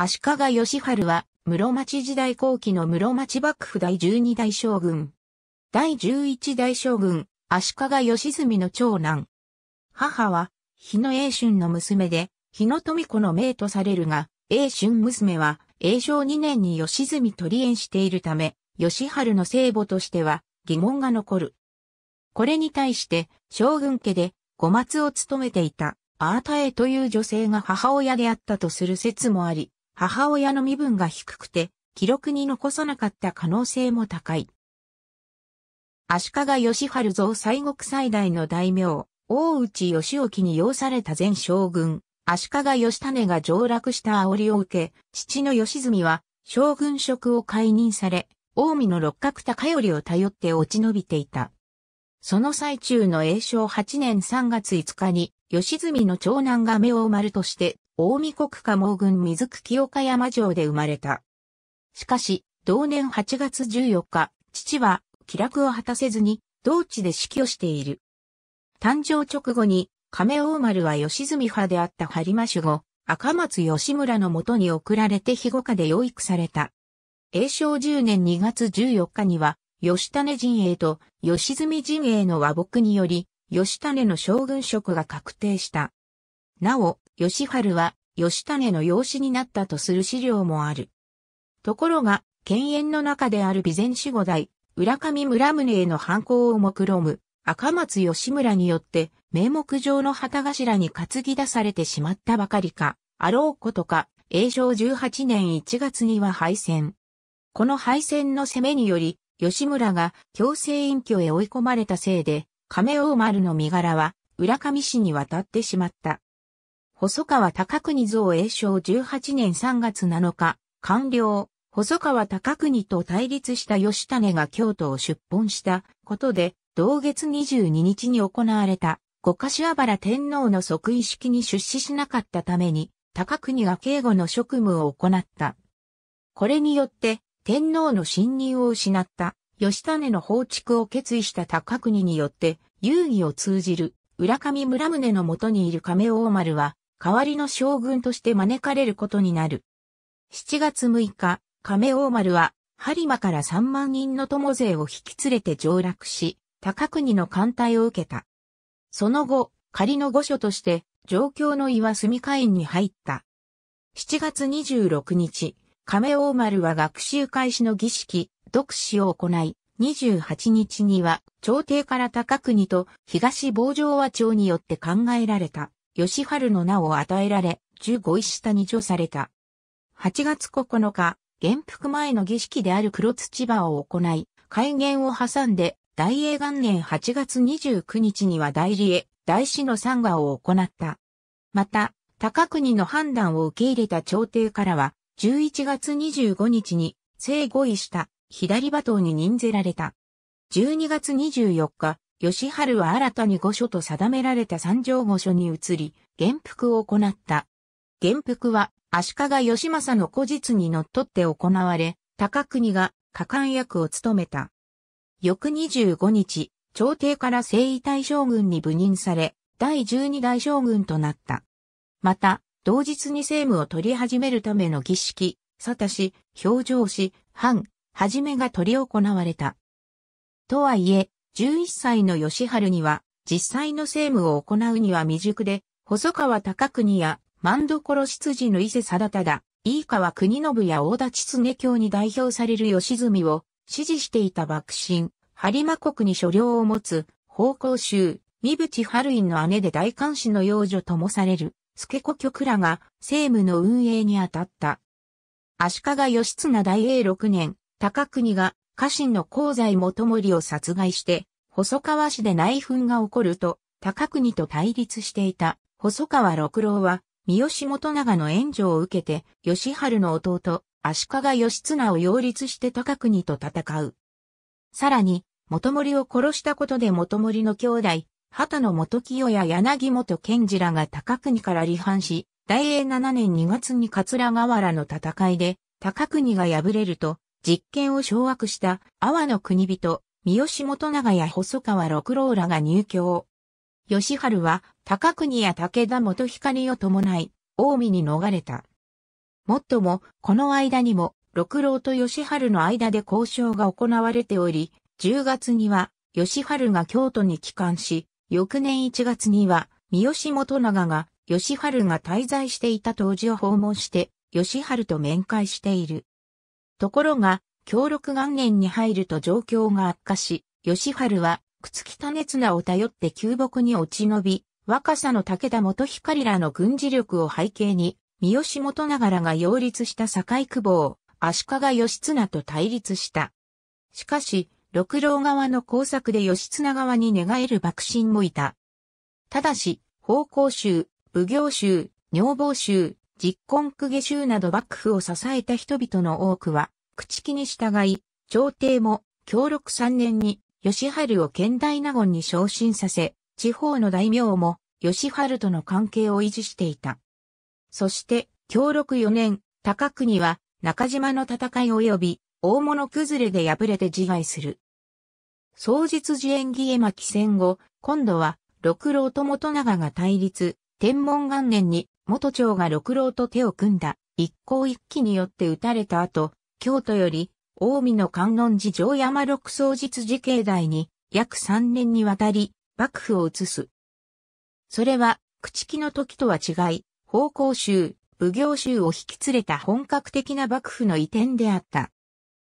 足利義春は、室町時代後期の室町幕府第12代将軍。第11代将軍、足利義澄の長男。母は、日野英春の娘で、日野富子の名とされるが、英春娘は、英正2年に義澄と離縁しているため、義春の聖母としては、疑問が残る。これに対して、将軍家で、五松を務めていた、アータエという女性が母親であったとする説もあり、母親の身分が低くて、記録に残さなかった可能性も高い。足利義春像西国最大の大名、大内義興に要された前将軍、足利義種が上落した煽りを受け、父の義澄は将軍職を解任され、近江の六角高頼を頼って落ち延びていた。その最中の永正8年3月5日に、義澄の長男が目を丸として大見国家毛軍水区清岡山城で生まれた。しかし、同年8月14日、父は気楽を果たせずに、同地で死去している。誕生直後に、亀大丸は吉住派であった播磨守護、赤松義村のもとに送られて肥後家で養育された。永正10年2月14日には、吉種陣営と吉住陣営の和睦により、吉種の将軍職が確定した。なお、吉春は、吉種の養子になったとする資料もある。ところが、犬猿の中である備前守護代、浦上村宗への反抗を目論む、赤松吉村によって、名目上の旗頭に担ぎ出されてしまったばかりか、あろうことか、永正18年1月には敗戦。この敗戦の攻めにより、吉村が強制隠居へ追い込まれたせいで、亀王丸の身柄は、浦上市に渡ってしまった。細川高国像栄章18年3月7日、官僚、細川高国と対立した吉種が京都を出奔したことで、同月22日に行われた五柏原天皇の即位式に出資しなかったために、高国が警護の職務を行った。これによって、天皇の信任を失った、吉種の放逐を決意した高国によって、遊戯を通じる、浦上村宗のもとにいる亀王丸は、代わりの将軍として招かれることになる。7月6日、亀大丸は、播磨から3万人の友勢を引き連れて上洛し、高国の艦隊を受けた。その後、仮の御所として、上京の岩住会員に入った。7月26日、亀大丸は学習開始の儀式、読史を行い、28日には、朝廷から高国と東坊城和町によって考えられた。吉春の名を与えられ、十五位下に除された。8月9日、元服前の儀式である黒土場を行い、改元を挟んで、大英元年8月29日には大理へ、大師の参賀を行った。また、高国の判断を受け入れた朝廷からは、11月25日に、正五位した、左馬頭に任ぜられた。12月24日、吉春は新たに御所と定められた三条御所に移り、元服を行った。元服は、足利義政の古実にのっとって行われ、高国が加官役を務めた。翌25日、朝廷から征夷大将軍に部任され、第12大将軍となった。また、同日に政務を取り始めるための儀式、沙汰し、表情し、藩、はじめが取り行われた。とはいえ、11歳の吉春には、実際の政務を行うには未熟で、細川高国や万所執事の伊勢貞忠、飯川国信や大田千常教に代表される吉住を支持していた幕臣、播磨国に所領を持つ、奉公衆、三淵春院の姉で大監視の養女ともされる、助子局らが政務の運営に当たった。足利義綱大英6年、高国が家臣の香西元盛を殺害して、細川氏で内紛が起こると、高国と対立していた細川六郎は、三好元長の援助を受けて、吉春の弟、足利義綱を擁立して高国と戦う。さらに、元森を殺したことで元森の兄弟、畑野元清や柳本賢治らが高国から離反し、大英7年2月に桂川原の戦いで、高国が敗れると、実権を掌握した阿波の国人、三好元長や細川六郎らが入京。吉春は高国や武田元光を伴い、近江に逃れた。もっとも、この間にも、六郎と吉春の間で交渉が行われており、10月には、吉春が京都に帰還し、翌年1月には、三好元長が、吉春が滞在していた当時を訪問して、吉春と面会している。ところが、協力元年に入ると状況が悪化し、吉春は、朽木種綱を頼って旧木に落ち延び、若さの武田元光らの軍事力を背景に、三好元長らが擁立した堺久保足利義綱と対立した。しかし、六郎側の工作で義綱側に寝返る幕臣もいた。ただし、奉公衆、奉行衆、女房衆、実根区下衆など幕府を支えた人々の多くは、朽木に従い、朝廷も、協力3年に、吉春を県大納言に昇進させ、地方の大名も、吉春との関係を維持していた。そして、協力4年、高国は、中島の戦い及び、大物崩れで敗れて自害する。総日寺縁起絵巻戦後、今度は、六郎と元長が対立、天文元年に、元長が六郎と手を組んだ、一向一揆によって撃たれた後、京都より、近江の観音寺城山六宗実寺境内に、約三年にわたり、幕府を移す。それは、朽木の時とは違い、奉公衆、奉行衆を引き連れた本格的な幕府の移転であった。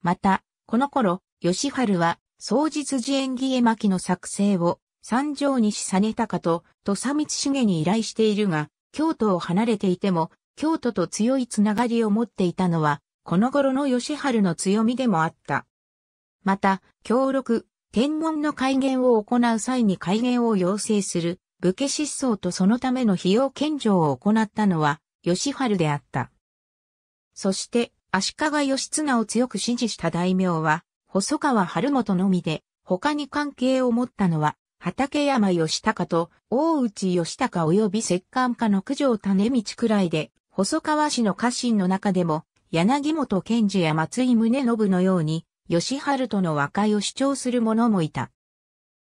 また、この頃、吉春は、宗実寺縁起絵巻の作成を、三条西実高と、土佐光重に依頼しているが、京都を離れていても、京都と強いつながりを持っていたのは、この頃の吉春の強みでもあった。また、協力、天文の改元を行う際に改元を要請する、武家失踪とそのための費用献上を行ったのは、吉春であった。そして、足利義綱を強く支持した大名は、細川晴元のみで、他に関係を持ったのは、畠山義高と大内義高及び摂関家の九条種道くらいで、細川氏の家臣の中でも、柳本賢治や松井宗信のように、義春との和解を主張する者もいた。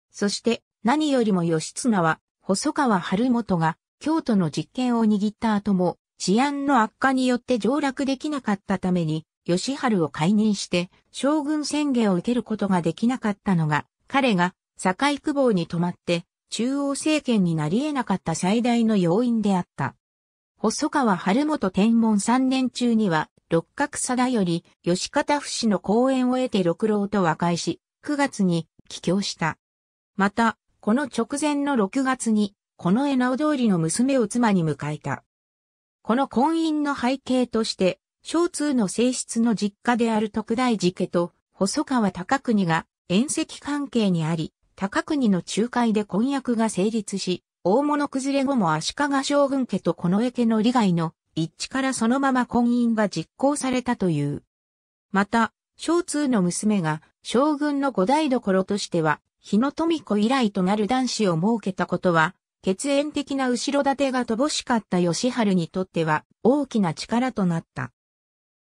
そして、何よりも義綱は、細川晴元が京都の実権を握った後も、治安の悪化によって上洛できなかったために、義春を解任して、将軍宣言を受けることができなかったのが、彼が堺久保に止まって、中央政権になり得なかった最大の要因であった。細川春元天文3年中には、六角貞より、吉方不死の講演を得て六郎と和解し、9月に帰郷した。また、この直前の6月に、この江直通りの娘を妻に迎えた。この婚姻の背景として、小通の性質の実家である徳大寺家と細川高国が遠赤関係にあり、高国の仲介で婚約が成立し、大物崩れ後も足利将軍家と近衛家の利害の一致からそのまま婚姻が実行されたという。また、小通の娘が将軍の五代所としては、日野富子以来となる男子を設けたことは、血縁的な後ろ盾が乏しかった吉春にとっては大きな力となった。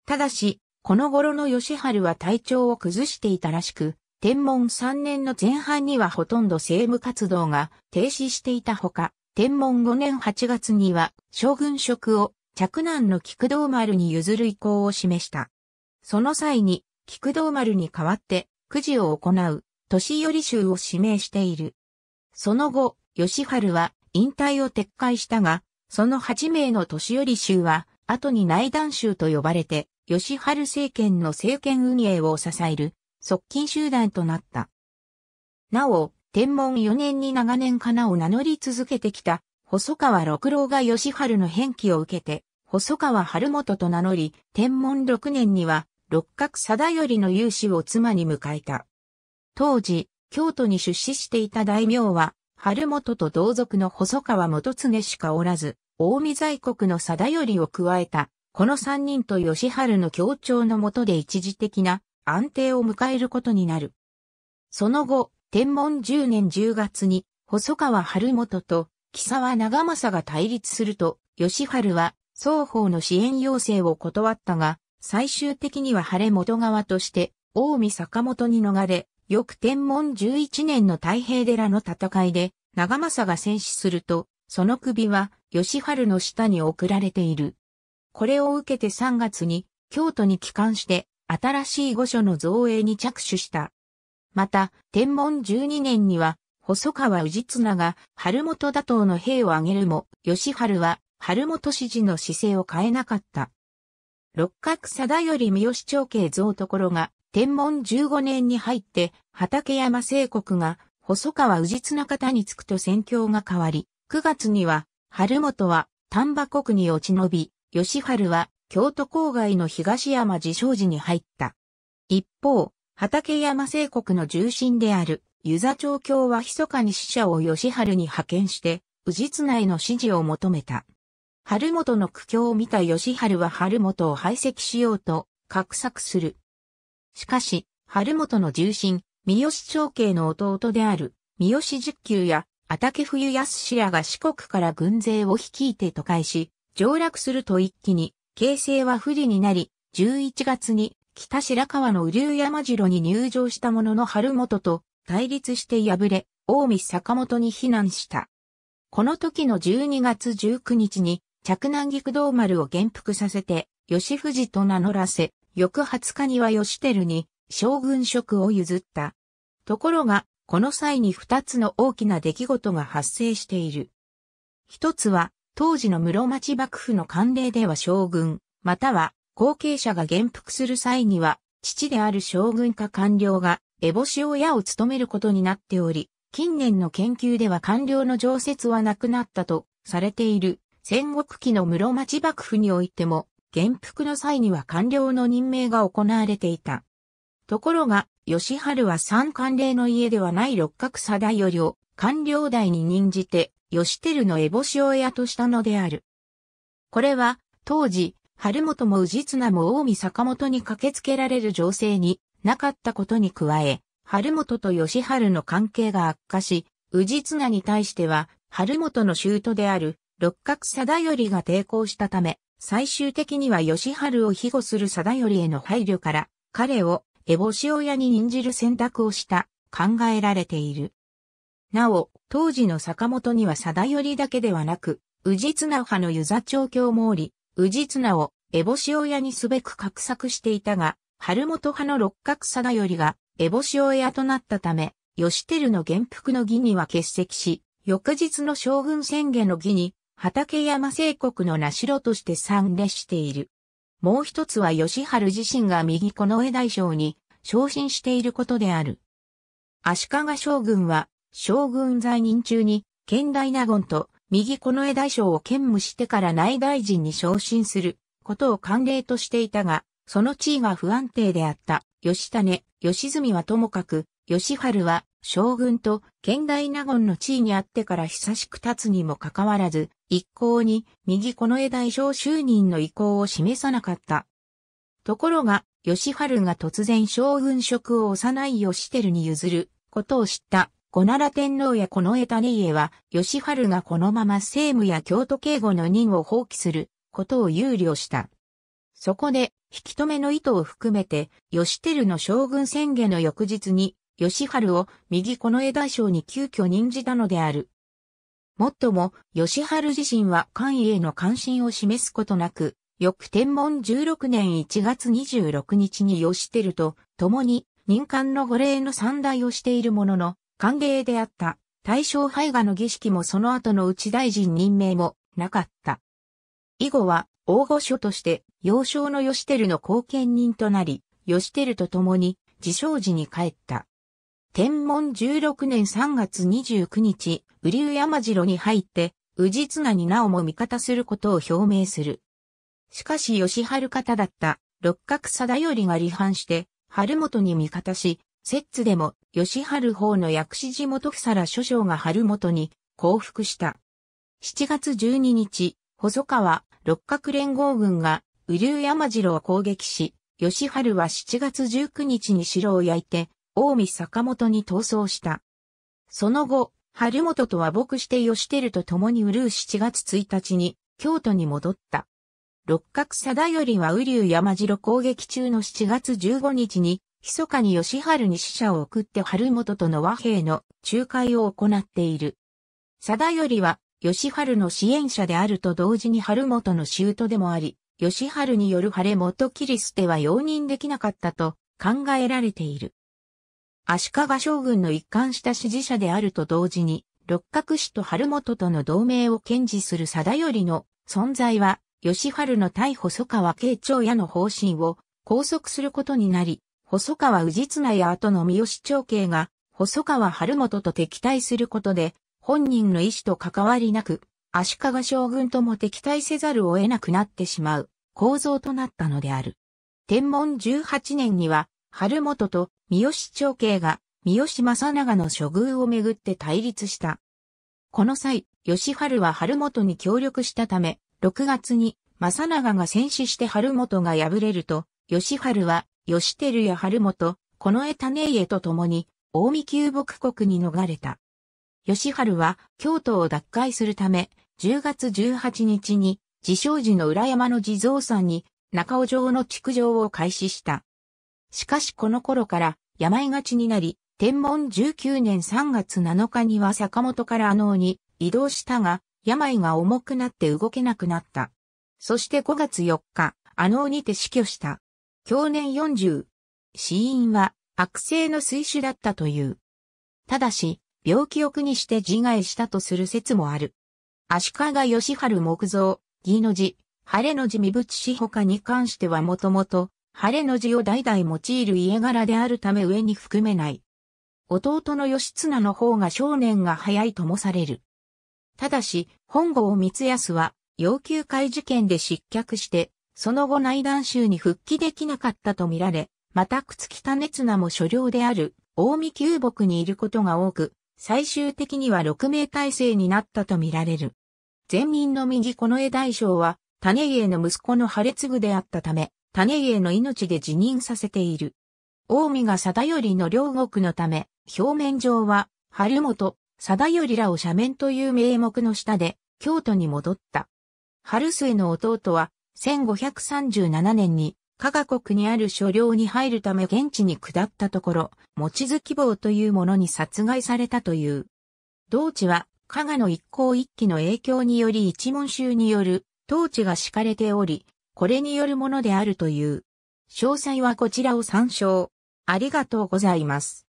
ただし、この頃の吉春は体調を崩していたらしく、天文3年の前半にはほとんど政務活動が停止していたほか、天文5年8月には将軍職を嫡男の菊道丸に譲る意向を示した。その際に菊道丸に代わってくじを行う年寄り衆を指名している。その後、吉春は引退を撤回したが、その8名の年寄り衆は後に内断衆と呼ばれて、吉春政権の政権運営を支える側近集団となった。なお、天文4年に長年かなを名乗り続けてきた、細川六郎が吉春の返記を受けて、細川春元と名乗り、天文6年には、六角貞頼の勇士を妻に迎えた。当時、京都に出資していた大名は、春元と同族の細川元常しかおらず、大見在国の貞頼を加えた、この三人と吉春の協調のもとで一時的な安定を迎えることになる。その後、天文10年10月に、細川晴元と木沢長政が対立すると、吉春は双方の支援要請を断ったが、最終的には晴元側として、近江坂本に逃れ、翌天文11年の太平寺の戦いで、長政が戦死すると、その首は、吉春の下に送られている。これを受けて3月に、京都に帰還して、新しい御所の造営に着手した。また、天文12年には、細川氏綱が春元打倒の兵を挙げるも、吉春は春元氏持の姿勢を変えなかった。六角貞頼三好長慶造ところが、天文15年に入って、畠山聖国が細川氏綱方につくと戦況が変わり、9月には、春元は丹波国に落ち延び、吉春は京都郊外の東山自称寺に入った。一方、畠山聖国の重臣である、湯座長卿は密かに使者を吉春に派遣して、宇治内の支持を求めた。春元の苦境を見た吉春は春元を排斥しようと、画策する。しかし、春元の重臣、三好長慶の弟である、三好実久や、畠冬康氏らが四国から軍勢を率いて都会し、上洛すると一気に、形勢は不利になり、11月に北白川の雨流山城に入城したものの春元と対立して敗れ、近江坂本に避難した。この時の12月19日に、着南菊道丸を元服させて、吉藤と名乗らせ、翌20日には吉照に将軍職を譲った。ところが、この際に2つの大きな出来事が発生している。一つは、当時の室町幕府の慣例では将軍、または後継者が元服する際には、父である将軍か官僚が、烏帽子親を務めることになっており、近年の研究では官僚の常設はなくなったとされている戦国期の室町幕府においても、元服の際には官僚の任命が行われていた。ところが、吉春は三官令の家ではない六角貞頼を官僚代に任じて義輝の烏帽子を親としたのである。これは、当時、春本も氏綱も近江坂本に駆けつけられる情勢になかったことに加え、春本と義春の関係が悪化し、氏綱に対しては、春本の舅である六角貞頼が抵抗したため、最終的には義春を庇護する貞頼への配慮から、彼を烏帽子親に任じる選択をした、考えられている。なお、当時の坂本には定頼だけではなく、宇治綱派の湯座長教もおり、宇治綱を烏帽子親にすべく画策していたが、春本派の六角定頼が烏帽子親となったため、義輝の元服の儀には欠席し、翌日の将軍宣言の儀に、畠山聖国の名城として参列している。もう一つは義春自身が右近衛大将に昇進していることである。足利将軍は将軍在任中に、県大納言と右近衛大将を兼務してから内大臣に昇進することを慣例としていたが、その地位が不安定であった。吉種、吉住はともかく、吉春は将軍と県大納言の地位にあってから久しく経つにもかかわらず、一向に右近衛大将就任の意向を示さなかった。ところが、吉春が突然将軍職を幼い吉輝に譲ることを知った小奈良天皇や近衛谷家は、吉春がこのまま政務や京都警護の任を放棄することを憂慮した。そこで、引き止めの意図を含めて、吉輝の将軍宣言の翌日に、吉春を右近衛大将に急遽任じたのである。もっとも、吉春自身は官位への関心を示すことなく、翌天文16年1月26日に吉輝と共に、任官の御礼の三代をしているものの、歓迎であった。大正廃画の儀式もその後の内大臣任命もなかった。以後は大御所として幼少の吉輝の後見人となり、吉輝と共に自称寺に帰った。天文16年3月29日、瓜生山城に入って、宇治綱になおも味方することを表明する。しかし吉春方だった六角貞頼が離反して、春元に味方し、摂津でも、吉春法の薬師寺元房ら諸将が春元に降伏した。7月12日、細川、六角連合軍が、雨竜山城を攻撃し、吉春は7月19日に城を焼いて、近江坂本に逃走した。その後、春元とは牧して吉照と共にうるう7月1日に、京都に戻った。六角貞頼は雨竜山城攻撃中の7月15日に、密かに吉春に使者を送って春元との和平の仲介を行っている。貞頼は、吉春の支援者であると同時に春元の舅でもあり、吉春による晴れ元キリステは容認できなかったと考えられている。足利将軍の一貫した支持者であると同時に、六角氏と春元との同盟を堅持する貞頼の存在は、吉春の逮捕祖川慶長屋の方針を拘束することになり、細川氏綱や後の三好長慶が、細川晴元と敵対することで、本人の意思と関わりなく、足利将軍とも敵対せざるを得なくなってしまう構造となったのである。天文18年には、春元と三好長慶が三好正長の処遇をめぐって対立した。この際、吉春は春元に協力したため、6月に正長が戦死して春元が敗れると、吉春はテ輝や春こ近衛種家と共に、大見旧木国に逃れた。吉春は京都を奪回するため、10月18日に、自称寺の裏山の地蔵山に、中尾城の築城を開始した。しかしこの頃から、病がちになり、天文19年3月7日には坂本から阿能に移動したが、病が重くなって動けなくなった。そして5月4日、阿能にて死去した。去年40。死因は悪性の水腫だったという。ただし、病気を苦にして自害したとする説もある。足利義春木造、義の字、晴れの字身淵氏他に関してはもともと、晴れの字を代々用いる家柄であるため上に含めない。弟の義綱の方が少年が早いともされる。ただし、本郷光康は、要求会事件で失脚して、その後内断州に復帰できなかったとみられ、また朽木種綱も所領である近江旧木にいることが多く、最終的には6名体制になったとみられる。前任の右近衛大将は、種家の息子の晴継であったため、種家の命で辞任させている。近江が定頼の両国のため、表面上は、春元、定頼らを斜面という名目の下で、京都に戻った。春末の弟は、1537年に、加賀国にある所領に入るため現地に下ったところ、餅月坊という者に殺害されたという。同地は、加賀の一向一揆の影響により一文衆による、統治が敷かれており、これによるものであるという。詳細はこちらを参照。ありがとうございます。